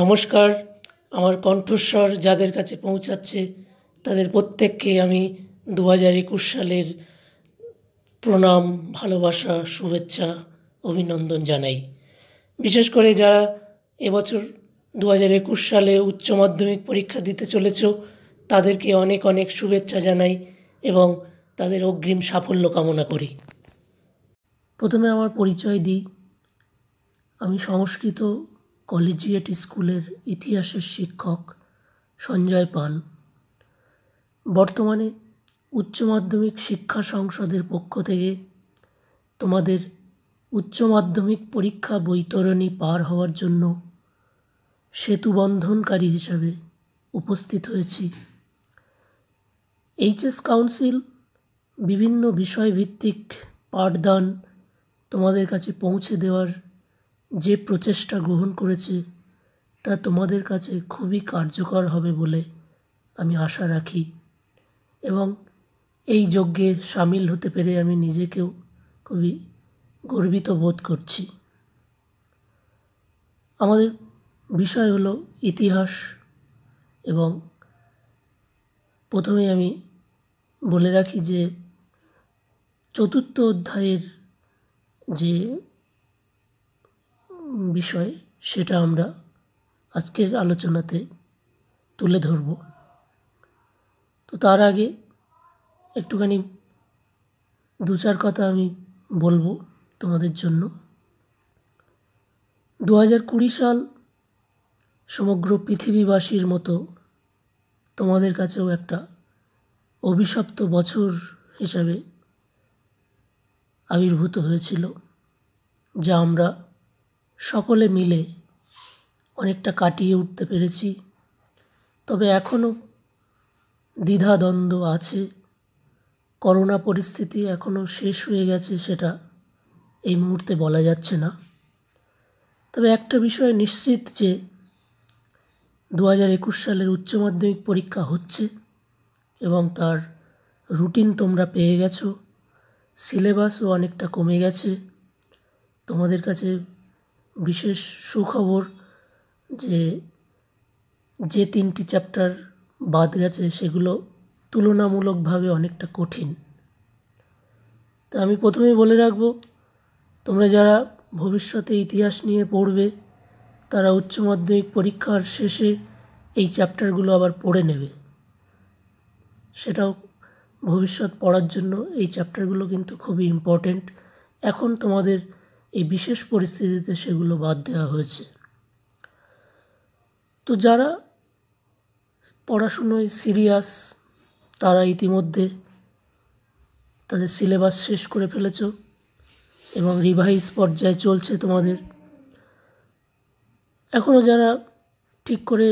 নমস্কার আমার কণ্ঠস্বর যাদের কাছে পৌঁছাচ্ছে তাদের প্রত্যেককে আমি দু হাজার একুশ সালের প্রণাম ভালোবাসা শুভেচ্ছা অভিনন্দন জানাই বিশেষ করে যারা এবছর দু হাজার একুশ সালে উচ্চ মাধ্যমিক পরীক্ষা দিতে চলেছ তাদেরকে অনেক অনেক শুভেচ্ছা জানাই এবং তাদের অগ্রিম সাফল্য কামনা করি প্রথমে আমার পরিচয় দিই আমি সংস্কৃত কলেজিয়েট স্কুলের ইতিহাসের শিক্ষক সঞ্জয় পাল বর্তমানে উচ্চ মাধ্যমিক শিক্ষা সংসদের পক্ষ থেকে তোমাদের উচ্চ মাধ্যমিক পরীক্ষা বৈতরণী পার হওয়ার জন্য সেতুবন্ধনকারী হিসাবে উপস্থিত হয়েছি এইচএস কাউন্সিল বিভিন্ন বিষয়ভিত্তিক পাঠদান তোমাদের কাছে পৌঁছে দেওয়ার যে প্রচেষ্টা গ্রহণ করেছি তা তোমাদের কাছে খুবই কার্যকর হবে বলে আমি আশা রাখি এবং এই যজ্ঞে সামিল হতে পেরে আমি নিজেকেও খুবই গর্বিত বোধ করছি আমাদের বিষয় হলো ইতিহাস এবং প্রথমে আমি বলে রাখি যে চতুর্থ অধ্যায়ের যে বিষয় সেটা আমরা আজকের আলোচনাতে তুলে ধরব তো তার আগে একটুখানি দু চার কথা আমি বলবো তোমাদের জন্য দু হাজার কুড়ি সাল সমগ্র পৃথিবীবাসীর মতো তোমাদের কাছেও একটা অভিশপ্ত বছর হিসাবে আবির্ভূত হয়েছিল যা আমরা সকলে মিলে অনেকটা কাটিয়ে উঠতে পেরেছি তবে এখনও দ্বিধাদ্বন্দ্ব আছে করোনা পরিস্থিতি এখনও শেষ হয়ে গেছে সেটা এই মুহূর্তে বলা যাচ্ছে না তবে একটা বিষয় নিশ্চিত যে দু হাজার একুশ সালের উচ্চ মাধ্যমিক পরীক্ষা হচ্ছে এবং তার রুটিন তোমরা পেয়ে গেছো সিলেবাসও অনেকটা কমে গেছে তোমাদের কাছে বিশেষ সুখবর যে যে তিনটি চ্যাপ্টার বাদ গেছে সেগুলো তুলনামূলকভাবে অনেকটা কঠিন তা আমি প্রথমেই বলে রাখবো তোমরা যারা ভবিষ্যতে ইতিহাস নিয়ে পড়বে তারা উচ্চ মাধ্যমিক পরীক্ষার শেষে এই চ্যাপ্টারগুলো আবার পড়ে নেবে সেটাও ভবিষ্যৎ পড়ার জন্য এই চ্যাপ্টারগুলো কিন্তু খুবই ইম্পর্ট্যান্ট এখন তোমাদের এই বিশেষ পরিস্থিতিতে সেগুলো বাদ দেওয়া হয়েছে তো যারা পড়াশুনোয় সিরিয়াস তারা ইতিমধ্যে তাদের সিলেবাস শেষ করে ফেলেছ এবং রিভাইজ পর্যায়ে চলছে তোমাদের এখনও যারা ঠিক করে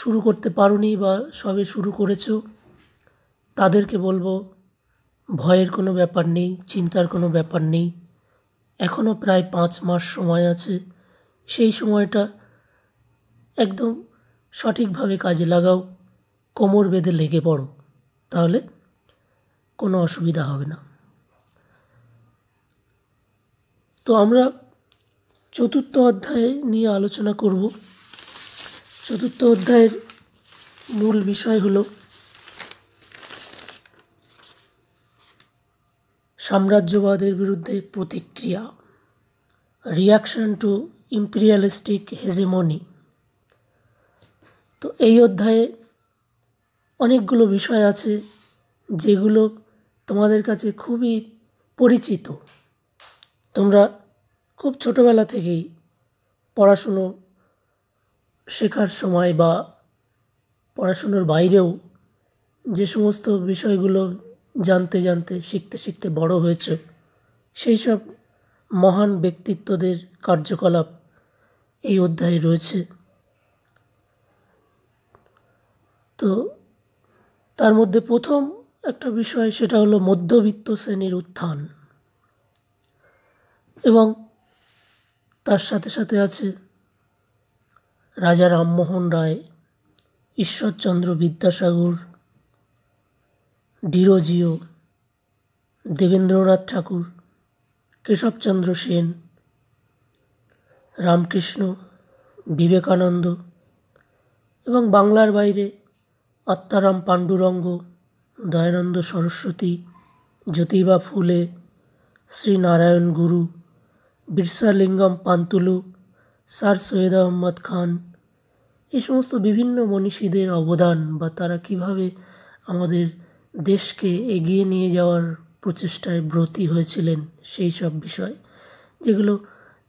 শুরু করতে পারোনি বা সবে শুরু করেছ তাদেরকে বলবো ভয়ের কোনো ব্যাপার নেই চিন্তার কোনো ব্যাপার নেই এখনও প্রায় পাঁচ মাস সময় আছে সেই সময়টা একদম সঠিকভাবে কাজে লাগাও কোমর বেঁধে লেগে পড়ো তাহলে কোনো অসুবিধা হবে না তো আমরা চতুর্থ অধ্যায় নিয়ে আলোচনা করব চতুর্থ অধ্যায়ের মূল বিষয় হলো সাম্রাজ্যবাদের বিরুদ্ধে প্রতিক্রিয়া রিয়াকশন টু ইম্পিরিয়ালিস্টিক হেজেমনি তো এই অধ্যায়ে অনেকগুলো বিষয় আছে যেগুলো তোমাদের কাছে খুবই পরিচিত তোমরা খুব ছোটোবেলা থেকেই পড়াশুনো শেখার সময় বা পড়াশুনোর বাইরেও যে সমস্ত বিষয়গুলো জানতে জানতে শিখতে শিখতে বড় হয়েছে সেই সব মহান ব্যক্তিত্বদের কার্যকলাপ এই অধ্যায়ে রয়েছে তো তার মধ্যে প্রথম একটা বিষয় সেটা হলো মধ্যবিত্ত শ্রেণীর উত্থান এবং তার সাথে সাথে আছে রাজা রামমোহন রায় ঈশ্বরচন্দ্র বিদ্যাসাগর ডিরোজিও দেবেন্দ্রনাথ ঠাকুর কেশবচন্দ্র সেন রামকৃষ্ণ বিবেকানন্দ এবং বাংলার বাইরে আত্মারাম পাণ্ডুরঙ্গ দয়ানন্দ সরস্বতী জ্যোতিবা ফুলে শ্রীনারায়ণ গুরু বিরসালিঙ্গম পান্তুলু স্যার সৈয়দ আহম্মদ খান এই সমস্ত বিভিন্ন মনীষীদের অবদান বা তারা কিভাবে আমাদের দেশকে এগিয়ে নিয়ে যাওয়ার প্রচেষ্টায় ব্রতী হয়েছিলেন সেই সব বিষয় যেগুলো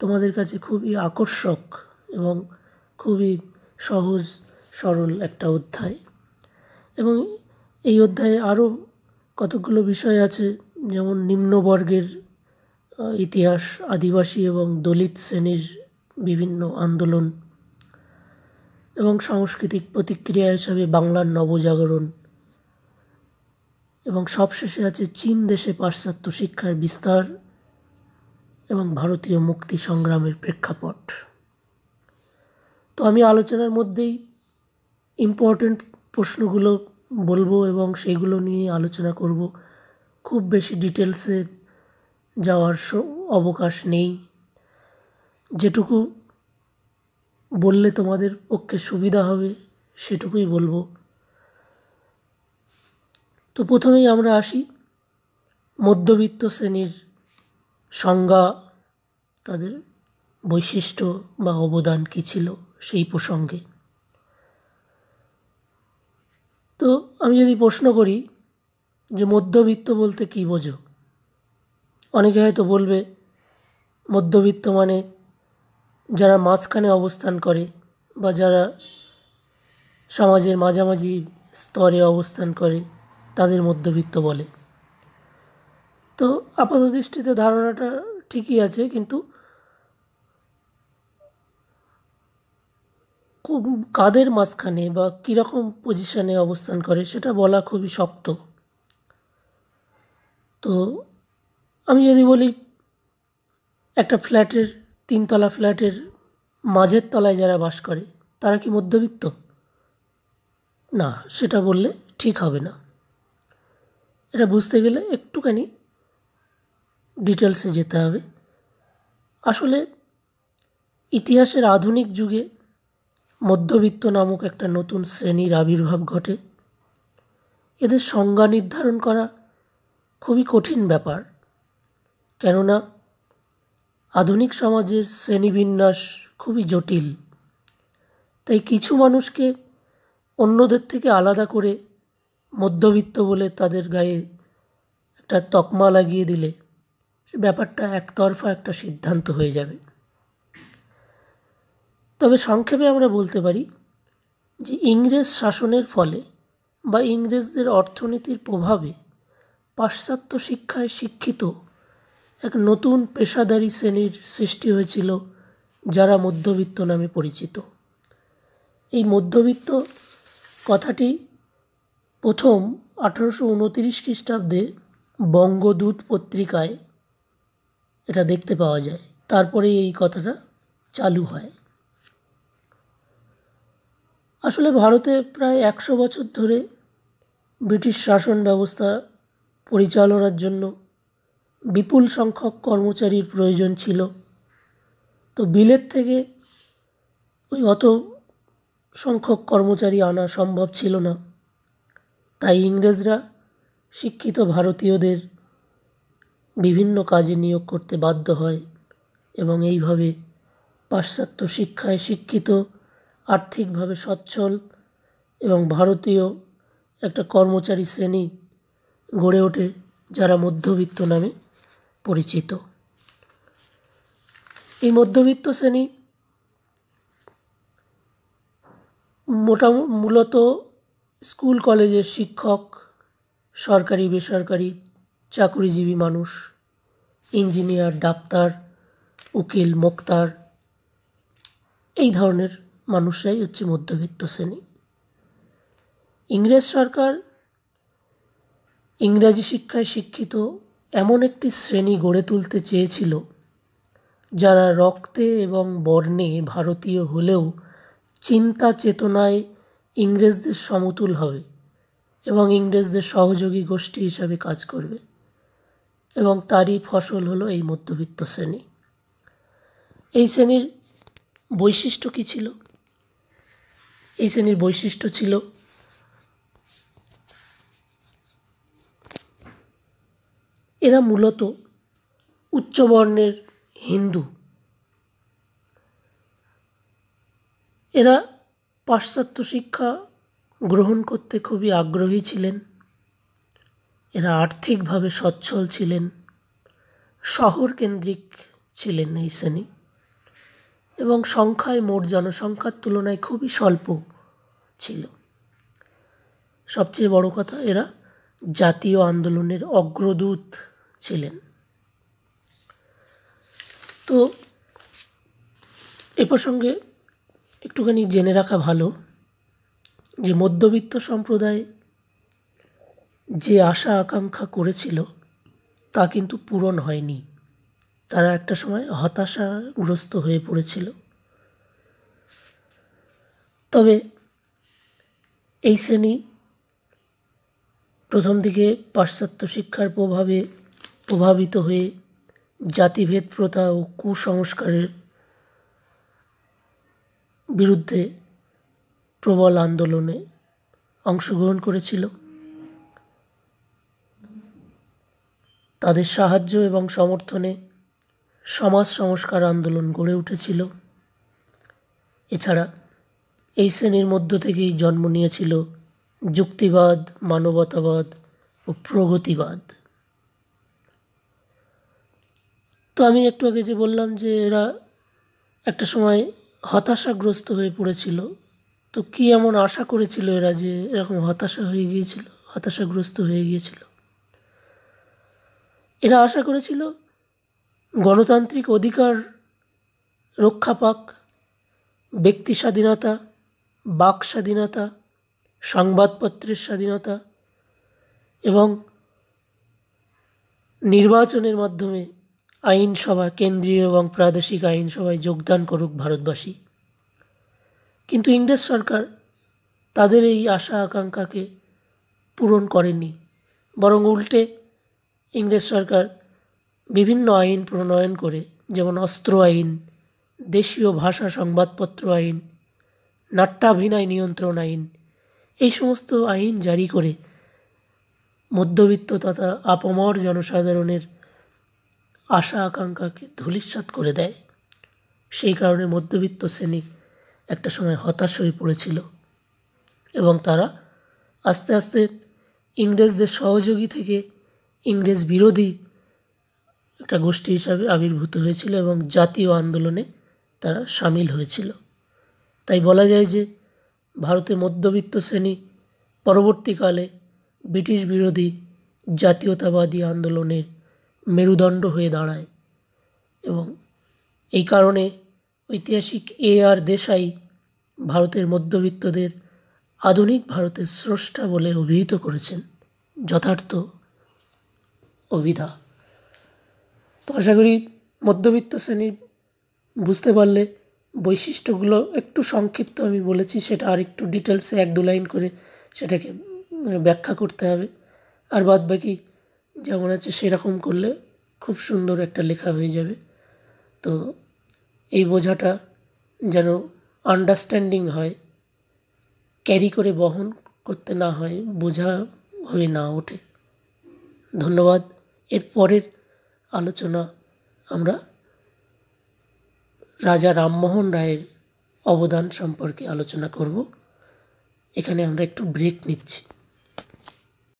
তোমাদের কাছে খুবই আকর্ষক এবং খুবই সহজ সরল একটা অধ্যায় এবং এই অধ্যায়ে আরও কতকগুলো বিষয় আছে যেমন নিম্নবর্গের ইতিহাস আদিবাসী এবং দলিত শ্রেণীর বিভিন্ন আন্দোলন এবং সাংস্কৃতিক প্রতিক্রিয়া হিসাবে বাংলার নবজাগরণ এবং সবশেষে আছে চীন দেশে পাশ্চাত্য শিক্ষার বিস্তার এবং ভারতীয় মুক্তি সংগ্রামের প্রেক্ষাপট তো আমি আলোচনার মধ্যেই ইম্পর্ট্যান্ট প্রশ্নগুলো বলবো এবং সেগুলো নিয়ে আলোচনা করব খুব বেশি ডিটেলসে যাওয়ার অবকাশ নেই যেটুকু বললে তোমাদের পক্ষে সুবিধা হবে সেটুকুই বলবো তো প্রথমেই আমরা আসি মধ্যবিত্ত শ্রেণীর সংজ্ঞা তাদের বৈশিষ্ট্য বা অবদান কী ছিল সেই প্রসঙ্গে তো আমি যদি প্রশ্ন করি যে মধ্যবিত্ত বলতে কী বোঝো অনেকে হয়তো বলবে মধ্যবিত্ত মানে যারা মাঝখানে অবস্থান করে বা যারা সমাজের মাঝামাঝি স্তরে অবস্থান করে তাদের মধ্যবিত্ত বলে তো আপাত দৃষ্টিতে ধারণাটা ঠিকই আছে কিন্তু খুব কাদের মাঝখানে বা কীরকম পজিশানে অবস্থান করে সেটা বলা খুবই শক্ত তো আমি যদি বলি একটা ফ্ল্যাটের তিনতলা ফ্ল্যাটের মাঝের তলায় যারা বাস করে তারা কি মধ্যবিত্ত না সেটা বললে ঠিক হবে না এটা বুঝতে গেলে একটুখানি ডিটেলসে যেতে হবে আসলে ইতিহাসের আধুনিক যুগে মধ্যবিত্ত নামক একটা নতুন শ্রেণীর আবির্ভাব ঘটে এদের সংজ্ঞা নির্ধারণ করা খুবই কঠিন ব্যাপার কেননা আধুনিক সমাজের শ্রেণীবিন্যাস খুবই জটিল তাই কিছু মানুষকে অন্যদের থেকে আলাদা করে মধ্যবিত্ত বলে তাদের গায়ে একটা তকমা লাগিয়ে দিলে সে ব্যাপারটা একতরফা একটা সিদ্ধান্ত হয়ে যাবে তবে সংক্ষেপে আমরা বলতে পারি যে ইংরেজ শাসনের ফলে বা ইংরেজদের অর্থনীতির প্রভাবে পাশ্চাত্য শিক্ষায় শিক্ষিত এক নতুন পেশাদারী শ্রেণীর সৃষ্টি হয়েছিল যারা মধ্যবিত্ত নামে পরিচিত এই মধ্যবিত্ত কথাটি প্রথম আঠারোশো উনতিরিশ খ্রিস্টাব্দে বঙ্গদূত পত্রিকায় এটা দেখতে পাওয়া যায় তারপরে এই কথাটা চালু হয় আসলে ভারতে প্রায় একশো বছর ধরে ব্রিটিশ শাসন ব্যবস্থা পরিচালনার জন্য বিপুল সংখ্যক কর্মচারীর প্রয়োজন ছিল তো বিলেত থেকে ওই অত সংখ্যক কর্মচারী আনা সম্ভব ছিল না তাই ইংরেজরা শিক্ষিত ভারতীয়দের বিভিন্ন কাজে নিয়োগ করতে বাধ্য হয় এবং এইভাবে পাশ্চাত্য শিক্ষায় শিক্ষিত আর্থিকভাবে সচ্ছল এবং ভারতীয় একটা কর্মচারী শ্রেণী গড়ে ওঠে যারা মধ্যবিত্ত নামে পরিচিত এই মধ্যবিত্ত শ্রেণী মোটামুটি মূলত স্কুল কলেজের শিক্ষক সরকারি বেসরকারি চাকুরিজীবী মানুষ ইঞ্জিনিয়ার ডাক্তার উকিল মোক্তার এই ধরনের মানুষরাই হচ্ছে মধ্যবিত্ত শ্রেণী ইংরেজ সরকার ইংরাজি শিক্ষায় শিক্ষিত এমন একটি শ্রেণী গড়ে তুলতে চেয়েছিল যারা রক্তে এবং বর্ণে ভারতীয় হলেও চিন্তা চেতনায় ইংরেজদের সমতুল হবে এবং ইংরেজদের সহযোগী গোষ্ঠী হিসাবে কাজ করবে এবং তারই ফসল হলো এই মধ্যবিত্ত শ্রেণী এই শ্রেণীর বৈশিষ্ট্য কী ছিল এই শ্রেণীর বৈশিষ্ট্য ছিল এরা মূলত উচ্চবর্ণের হিন্দু এরা পাশ্চাত্য শিক্ষা গ্রহণ করতে খুবই আগ্রহী ছিলেন এরা আর্থিকভাবে সচ্ছল ছিলেন শহর কেন্দ্রিক ছিলেন এই শ্রেণী এবং সংখ্যায় মোট জনসংখ্যার তুলনায় খুবই স্বল্প ছিল সবচেয়ে বড় কথা এরা জাতীয় আন্দোলনের অগ্রদূত ছিলেন তো এ প্রসঙ্গে একটুখানি জেনে রাখা ভালো যে মধ্যবিত্ত সম্প্রদায় যে আশা আকাঙ্ক্ষা করেছিল তা কিন্তু পূরণ হয়নি তারা একটা সময় হতাশাগ্রস্ত হয়ে পড়েছিল তবে এই শ্রেণী প্রথম দিকে পাশ্চাত্য শিক্ষার প্রভাবে প্রভাবিত হয়ে জাতিভেদ প্রথা ও কুসংস্কারের বিরুদ্ধে প্রবল আন্দোলনে অংশগ্রহণ করেছিল তাদের সাহায্য এবং সমর্থনে সমাজ সংস্কার আন্দোলন গড়ে উঠেছিল এছাড়া এই শ্রেণীর মধ্য থেকেই জন্ম নিয়েছিল যুক্তিবাদ মানবতাবাদ ও প্রগতিবাদ তো আমি একটু আগে যে বললাম যে এরা একটা সময় হতাশাগ্রস্ত হয়ে পড়েছিল তো কি এমন আশা করেছিল এরা যে এরকম হতাশা হয়ে গিয়েছিল হতাশাগ্রস্ত হয়ে গিয়েছিল এরা আশা করেছিল গণতান্ত্রিক অধিকার রক্ষা পাক ব্যক্তি স্বাধীনতা বাক স্বাধীনতা সংবাদপত্রের স্বাধীনতা এবং নির্বাচনের মাধ্যমে আইনসভা কেন্দ্রীয় এবং প্রাদেশিক আইনসভায় যোগদান করুক ভারতবাসী কিন্তু ইংরেজ সরকার তাদের এই আশা আকাঙ্ক্ষাকে পূরণ করেনি বরং উল্টে ইংরেজ সরকার বিভিন্ন আইন প্রণয়ন করে যেমন অস্ত্র আইন দেশীয় ভাষা সংবাদপত্র আইন নাট্যাভিনয় নিয়ন্ত্রণ আইন এই সমস্ত আইন জারি করে মধ্যবিত্ত তথা আপমর জনসাধারণের আশা আকাঙ্ক্ষাকে ধূলিসাৎ করে দেয় সেই কারণে মধ্যবিত্ত শ্রেণী একটা সময় হতাশ হয়ে পড়েছিল এবং তারা আস্তে আস্তে ইংরেজদের সহযোগী থেকে ইংরেজ বিরোধী একটা গোষ্ঠী হিসাবে আবির্ভূত হয়েছিল এবং জাতীয় আন্দোলনে তারা সামিল হয়েছিল তাই বলা যায় যে ভারতে মধ্যবিত্ত শ্রেণী পরবর্তীকালে ব্রিটিশ বিরোধী জাতীয়তাবাদী আন্দোলনের মেরুদণ্ড হয়ে দাঁড়ায় এবং এই কারণে ঐতিহাসিক এ আর দেশাই ভারতের মধ্যবিত্তদের আধুনিক ভারতের স্রষ্টা বলে অভিহিত করেছেন যথার্থ অভিধা তো আশা করি মধ্যবিত্ত শ্রেণীর বুঝতে পারলে বৈশিষ্ট্যগুলো একটু সংক্ষিপ্ত আমি বলেছি সেটা আর একটু ডিটেলসে এক দু লাইন করে সেটাকে ব্যাখ্যা করতে হবে আর বাদ বাকি যেমন আছে সেরকম করলে খুব সুন্দর একটা লেখা হয়ে যাবে তো এই বোঝাটা যেন আন্ডারস্ট্যান্ডিং হয় ক্যারি করে বহন করতে না হয় বোঝা হয়ে না ওঠে ধন্যবাদ এর পরের আলোচনা আমরা রাজা রামমোহন রায়ের অবদান সম্পর্কে আলোচনা করব এখানে আমরা একটু ব্রেক নিচ্ছি